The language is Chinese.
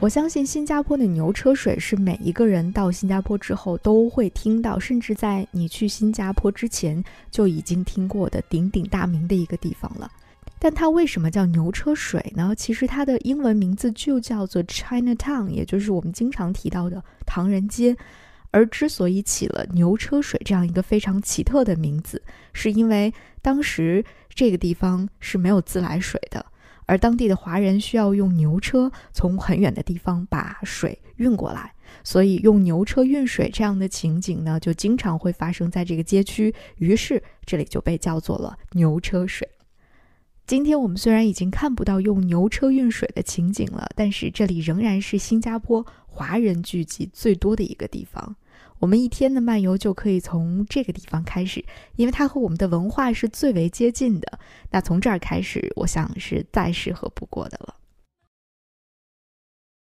我相信新加坡的牛车水是每一个人到新加坡之后都会听到，甚至在你去新加坡之前就已经听过的鼎鼎大名的一个地方了。但它为什么叫牛车水呢？其实它的英文名字就叫做 Chinatown，也就是我们经常提到的唐人街。而之所以起了牛车水这样一个非常奇特的名字，是因为当时这个地方是没有自来水的。而当地的华人需要用牛车从很远的地方把水运过来，所以用牛车运水这样的情景呢，就经常会发生在这个街区。于是这里就被叫做了牛车水。今天我们虽然已经看不到用牛车运水的情景了，但是这里仍然是新加坡华人聚集最多的一个地方。我们一天的漫游就可以从这个地方开始，因为它和我们的文化是最为接近的。那从这儿开始，我想是再适合不过的了。